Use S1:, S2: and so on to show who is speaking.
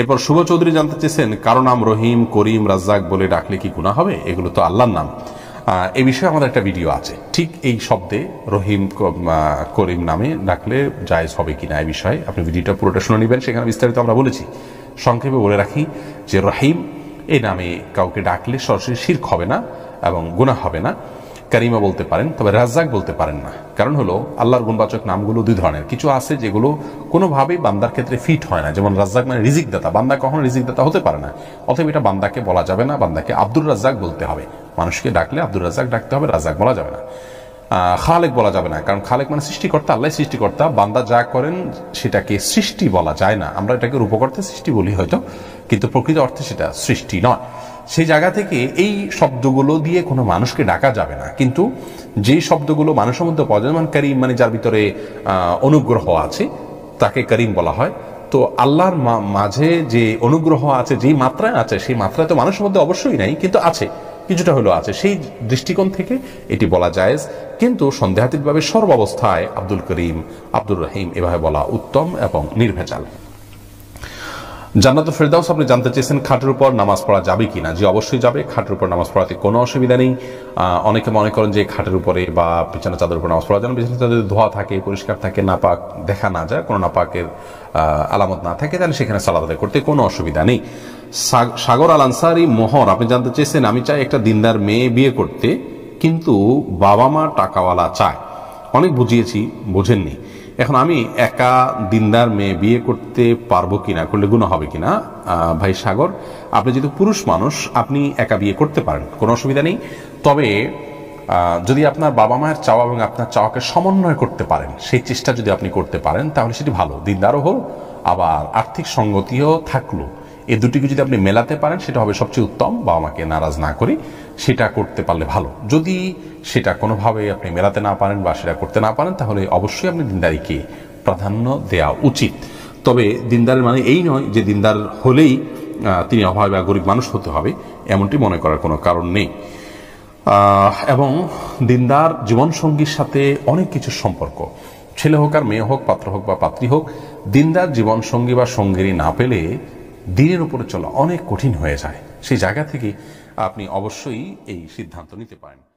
S1: এরপর শুভ চৌধুরী জানতে চেয়েছেন কারো নাম রহিম করিম রাজ্জাক বলে ডাকলে কি গুণা হবে এগুলো তো আল্লাহর নাম এ বিষয়ে আমাদের একটা ভিডিও আছে ঠিক এই শব্দে রহিম করিম নামে ডাকলে জায়জ হবে কি না এ বিষয়ে আপনি ভিডিওটা পুরোটা শুনে নেবেন সেখানে বিস্তারিত আমরা বলেছি সংক্ষেপে বলে রাখি যে রহিম এই নামে কাউকে ডাকলে সরাসরি শির্ক হবে না এবং গুণা হবে না কারিমা বলতে পারেন তবে রাজ্জাক বলতে পারেন না কারণ হলো আল্লাহর গুণবাচক নামগুলো দুই ধরনের কিছু আছে যেগুলো কোনোভাবেই বান্দার ক্ষেত্রে ফিট হয় না যেমন রাজ্জাক মানে রিজিকদাতা বান্দা কখনো রিজিকদাতা হতে পারে না অথবা এটা বান্দাকে বলা যাবে না বান্দাকে আব্দুর রাজ্জাক বলতে হবে মানুষকে ডাকলে আব্দুর রাজ্জাক ডাকতে হবে রাজ্জাক বলা যাবে না খালেক বলা যাবে না কারণ খালেক মানে সৃষ্টিকর্তা আল্লাহ সৃষ্টিকর্তা বান্দা যা করেন সেটাকে সৃষ্টি বলা যায় না আমরা এটাকে রূপকর্তা সৃষ্টি বলি হয়তো কিন্তু প্রকৃত অর্থে সেটা সৃষ্টি নয় সেই জায়গা থেকে এই শব্দগুলো দিয়ে কোনো মানুষকে ডাকা যাবে না কিন্তু যেই শব্দগুলো মানুষের মধ্যে প্রজনমান করিম মানে যার ভিতরে অনুগ্রহ আছে তাকে করিম বলা হয় তো আল্লাহর মাঝে যে অনুগ্রহ আছে যেই মাত্রায় আছে সেই মাত্রায় তো মানুষের মধ্যে অবশ্যই নাই কিন্তু আছে কিছুটা হলেও আছে সেই দৃষ্টিকোণ থেকে এটি বলা যায় কিন্তু সন্দেহাতীতভাবে সর্বাবস্থায় আব্দুল করিম আব্দুর রহিম এভাবে বলা উত্তম এবং নির্ভেজাল জান্নাতুল ফেরদাউস আপনি জানতে চেয়েছেন খাটের উপর নামাজ পড়া যাবে কি না যে অবশ্যই যাবে খাটের উপর নামাজ পড়াতে কোনো অসুবিধা নেই অনেকে মনে করেন যে খাটের উপরে বা বিছানা চাদর উপর নামাজ পড়া যেন বিছানা চাদর ধোয়া থাকে পরিষ্কার থাকে না পাক দেখা না যায় কোনো নাপাকের আলামত না থাকে তাহলে সেখানে সালাদ করতে কোনো অসুবিধা নেই সাগর আল আনসারি মোহর আপনি জানতে চেয়েছেন আমি চাই একটা দিনদার মেয়ে বিয়ে করতে কিন্তু বাবা মা টাকাওয়ালা চায় অনেক বুঝিয়েছি বোঝেননি এখন আমি একা দিনদার মেয়ে বিয়ে করতে পারবো কিনা করলে গুণ হবে কিনা ভাই সাগর আপনি যেহেতু পুরুষ মানুষ আপনি একা বিয়ে করতে পারেন কোনো অসুবিধা নেই তবে যদি আপনার বাবা মায়ের চাওয়া এবং আপনার চাওয়াকে সমন্বয় করতে পারেন সেই চেষ্টা যদি আপনি করতে পারেন তাহলে সেটি ভালো দিনদারও হোক আবার আর্থিক সঙ্গতিও থাকলো এই দুটিকে যদি আপনি মেলাতে পারেন সেটা হবে সবচেয়ে উত্তম বা আমাকে নারাজ না করে সেটা করতে পারলে ভালো যদি সেটা কোনোভাবে আপনি মেলাতে না পারেন বা সেটা করতে না পারেন তাহলে অবশ্যই আপনি দিনদারিকে প্রাধান্য দেওয়া উচিত তবে দিনদারের মানে এই নয় যে দিনদার হলেই তিনি অভাবে বা গরিব মানুষ হতে হবে এমনটি মনে করার কোনো কারণ নেই এবং দিনদার জীবনসঙ্গীর সাথে অনেক কিছু সম্পর্ক ছেলে হোক আর মেয়ে হোক পাত্র হোক বা পাত্রী হোক দিনদার জীবনসঙ্গী বা সঙ্গিনী না পেলে দিনের উপরে চলা অনেক কঠিন হয়ে যায় সেই জায়গা থেকে আপনি অবশ্যই এই সিদ্ধান্ত নিতে পারেন